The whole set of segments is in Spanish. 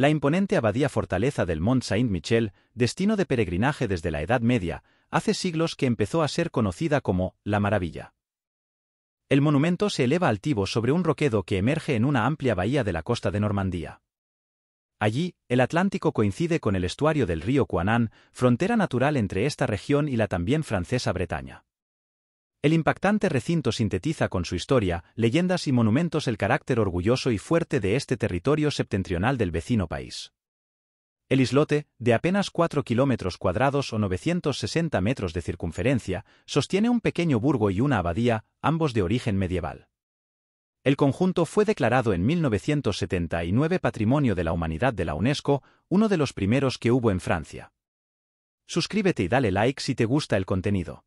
La imponente abadía fortaleza del Mont Saint-Michel, destino de peregrinaje desde la Edad Media, hace siglos que empezó a ser conocida como La Maravilla. El monumento se eleva altivo sobre un roquedo que emerge en una amplia bahía de la costa de Normandía. Allí, el Atlántico coincide con el estuario del río Cuanán, frontera natural entre esta región y la también francesa Bretaña. El impactante recinto sintetiza con su historia, leyendas y monumentos el carácter orgulloso y fuerte de este territorio septentrional del vecino país. El islote, de apenas 4 kilómetros cuadrados o 960 metros de circunferencia, sostiene un pequeño burgo y una abadía, ambos de origen medieval. El conjunto fue declarado en 1979 Patrimonio de la Humanidad de la UNESCO, uno de los primeros que hubo en Francia. Suscríbete y dale like si te gusta el contenido.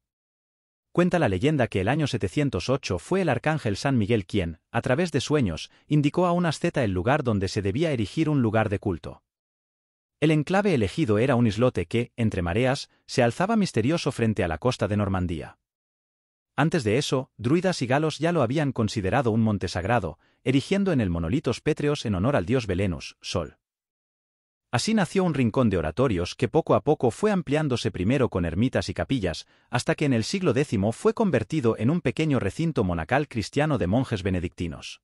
Cuenta la leyenda que el año 708 fue el arcángel San Miguel quien, a través de sueños, indicó a un asceta el lugar donde se debía erigir un lugar de culto. El enclave elegido era un islote que, entre mareas, se alzaba misterioso frente a la costa de Normandía. Antes de eso, druidas y galos ya lo habían considerado un monte sagrado, erigiendo en el monolitos pétreos en honor al dios Belenus, Sol. Así nació un rincón de oratorios que poco a poco fue ampliándose primero con ermitas y capillas, hasta que en el siglo X fue convertido en un pequeño recinto monacal cristiano de monjes benedictinos.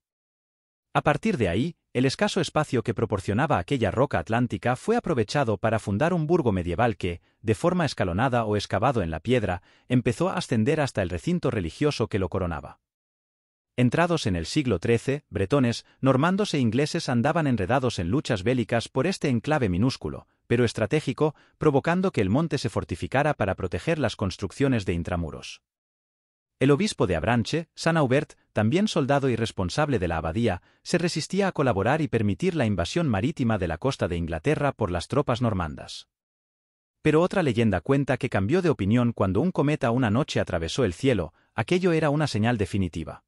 A partir de ahí, el escaso espacio que proporcionaba aquella roca atlántica fue aprovechado para fundar un burgo medieval que, de forma escalonada o excavado en la piedra, empezó a ascender hasta el recinto religioso que lo coronaba. Entrados en el siglo XIII, bretones, normandos e ingleses andaban enredados en luchas bélicas por este enclave minúsculo, pero estratégico, provocando que el monte se fortificara para proteger las construcciones de intramuros. El obispo de Abranche, San Aubert, también soldado y responsable de la abadía, se resistía a colaborar y permitir la invasión marítima de la costa de Inglaterra por las tropas normandas. Pero otra leyenda cuenta que cambió de opinión cuando un cometa una noche atravesó el cielo, aquello era una señal definitiva.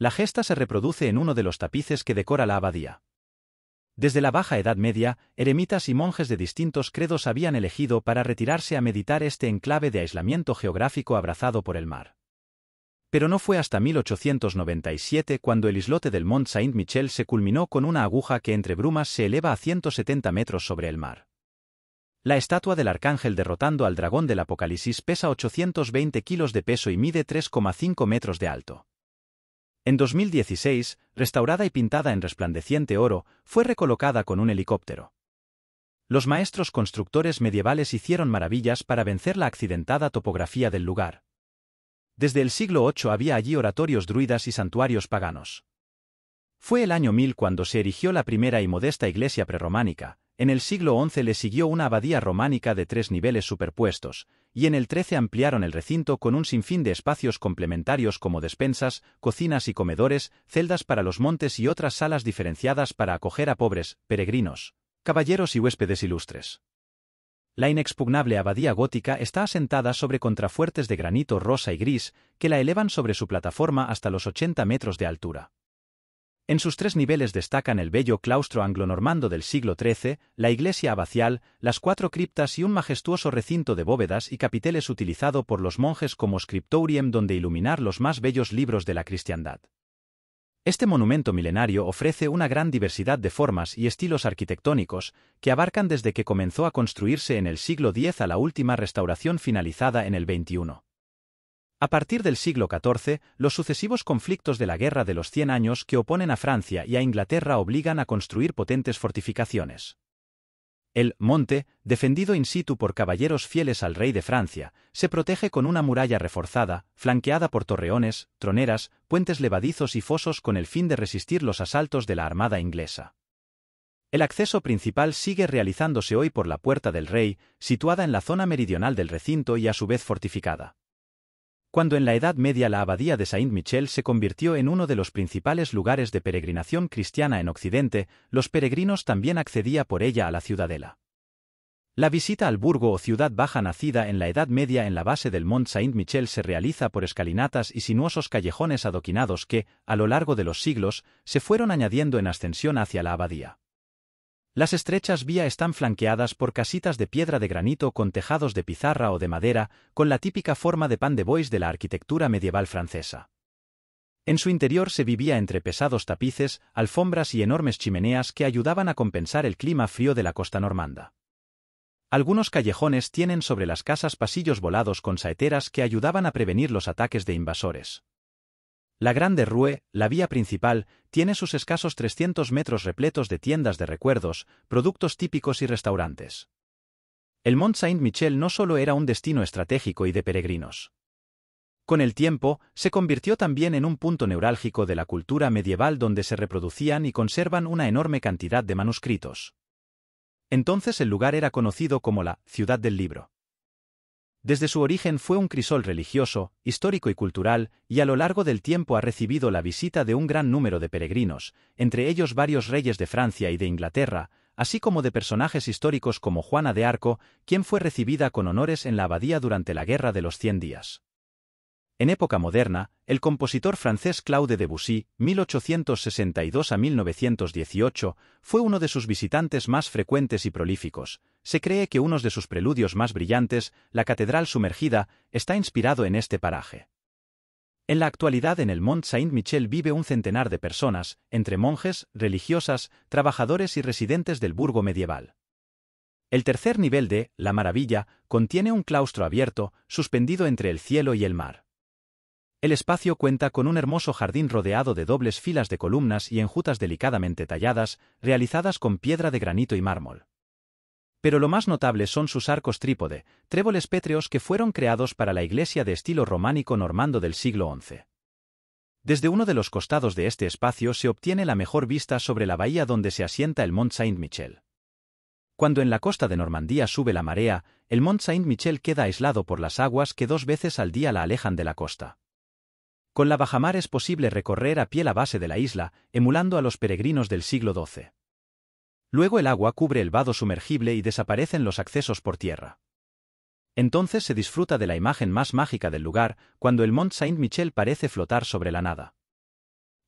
La gesta se reproduce en uno de los tapices que decora la abadía. Desde la Baja Edad Media, eremitas y monjes de distintos credos habían elegido para retirarse a meditar este enclave de aislamiento geográfico abrazado por el mar. Pero no fue hasta 1897 cuando el islote del Mont Saint-Michel se culminó con una aguja que entre brumas se eleva a 170 metros sobre el mar. La estatua del arcángel derrotando al dragón del Apocalipsis pesa 820 kilos de peso y mide 3,5 metros de alto. En 2016, restaurada y pintada en resplandeciente oro, fue recolocada con un helicóptero. Los maestros constructores medievales hicieron maravillas para vencer la accidentada topografía del lugar. Desde el siglo VIII había allí oratorios druidas y santuarios paganos. Fue el año 1000 cuando se erigió la primera y modesta iglesia prerrománica, en el siglo XI le siguió una abadía románica de tres niveles superpuestos, y en el XIII ampliaron el recinto con un sinfín de espacios complementarios como despensas, cocinas y comedores, celdas para los montes y otras salas diferenciadas para acoger a pobres, peregrinos, caballeros y huéspedes ilustres. La inexpugnable abadía gótica está asentada sobre contrafuertes de granito rosa y gris que la elevan sobre su plataforma hasta los 80 metros de altura. En sus tres niveles destacan el bello claustro anglonormando del siglo XIII, la iglesia abacial, las cuatro criptas y un majestuoso recinto de bóvedas y capiteles utilizado por los monjes como scriptorium donde iluminar los más bellos libros de la cristiandad. Este monumento milenario ofrece una gran diversidad de formas y estilos arquitectónicos que abarcan desde que comenzó a construirse en el siglo X a la última restauración finalizada en el XXI. A partir del siglo XIV, los sucesivos conflictos de la Guerra de los Cien Años que oponen a Francia y a Inglaterra obligan a construir potentes fortificaciones. El monte, defendido in situ por caballeros fieles al rey de Francia, se protege con una muralla reforzada, flanqueada por torreones, troneras, puentes levadizos y fosos con el fin de resistir los asaltos de la armada inglesa. El acceso principal sigue realizándose hoy por la Puerta del Rey, situada en la zona meridional del recinto y a su vez fortificada cuando en la Edad Media la abadía de Saint-Michel se convirtió en uno de los principales lugares de peregrinación cristiana en Occidente, los peregrinos también accedía por ella a la ciudadela. La visita al burgo o ciudad baja nacida en la Edad Media en la base del Mont Saint-Michel se realiza por escalinatas y sinuosos callejones adoquinados que, a lo largo de los siglos, se fueron añadiendo en ascensión hacia la abadía. Las estrechas vías están flanqueadas por casitas de piedra de granito con tejados de pizarra o de madera, con la típica forma de pan de bois de la arquitectura medieval francesa. En su interior se vivía entre pesados tapices, alfombras y enormes chimeneas que ayudaban a compensar el clima frío de la costa normanda. Algunos callejones tienen sobre las casas pasillos volados con saeteras que ayudaban a prevenir los ataques de invasores. La Grande Rue, la vía principal, tiene sus escasos 300 metros repletos de tiendas de recuerdos, productos típicos y restaurantes. El Mont Saint-Michel no solo era un destino estratégico y de peregrinos. Con el tiempo, se convirtió también en un punto neurálgico de la cultura medieval donde se reproducían y conservan una enorme cantidad de manuscritos. Entonces el lugar era conocido como la ciudad del libro. Desde su origen fue un crisol religioso, histórico y cultural, y a lo largo del tiempo ha recibido la visita de un gran número de peregrinos, entre ellos varios reyes de Francia y de Inglaterra, así como de personajes históricos como Juana de Arco, quien fue recibida con honores en la abadía durante la Guerra de los Cien Días. En época moderna, el compositor francés Claude Debussy, 1862 a 1918, fue uno de sus visitantes más frecuentes y prolíficos. Se cree que uno de sus preludios más brillantes, La Catedral Sumergida, está inspirado en este paraje. En la actualidad en el Mont Saint-Michel vive un centenar de personas, entre monjes, religiosas, trabajadores y residentes del burgo medieval. El tercer nivel de La Maravilla contiene un claustro abierto, suspendido entre el cielo y el mar. El espacio cuenta con un hermoso jardín rodeado de dobles filas de columnas y enjutas delicadamente talladas, realizadas con piedra de granito y mármol. Pero lo más notable son sus arcos trípode, tréboles pétreos que fueron creados para la iglesia de estilo románico normando del siglo XI. Desde uno de los costados de este espacio se obtiene la mejor vista sobre la bahía donde se asienta el Mont Saint-Michel. Cuando en la costa de Normandía sube la marea, el Mont Saint-Michel queda aislado por las aguas que dos veces al día la alejan de la costa. Con la bajamar es posible recorrer a pie la base de la isla, emulando a los peregrinos del siglo XII. Luego el agua cubre el vado sumergible y desaparecen los accesos por tierra. Entonces se disfruta de la imagen más mágica del lugar, cuando el Mont Saint-Michel parece flotar sobre la nada.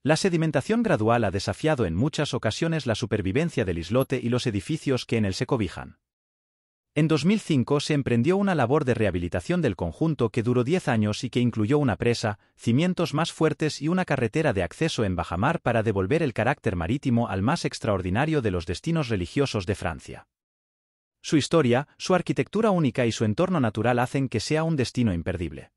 La sedimentación gradual ha desafiado en muchas ocasiones la supervivencia del islote y los edificios que en él se cobijan. En 2005 se emprendió una labor de rehabilitación del conjunto que duró 10 años y que incluyó una presa, cimientos más fuertes y una carretera de acceso en Bajamar para devolver el carácter marítimo al más extraordinario de los destinos religiosos de Francia. Su historia, su arquitectura única y su entorno natural hacen que sea un destino imperdible.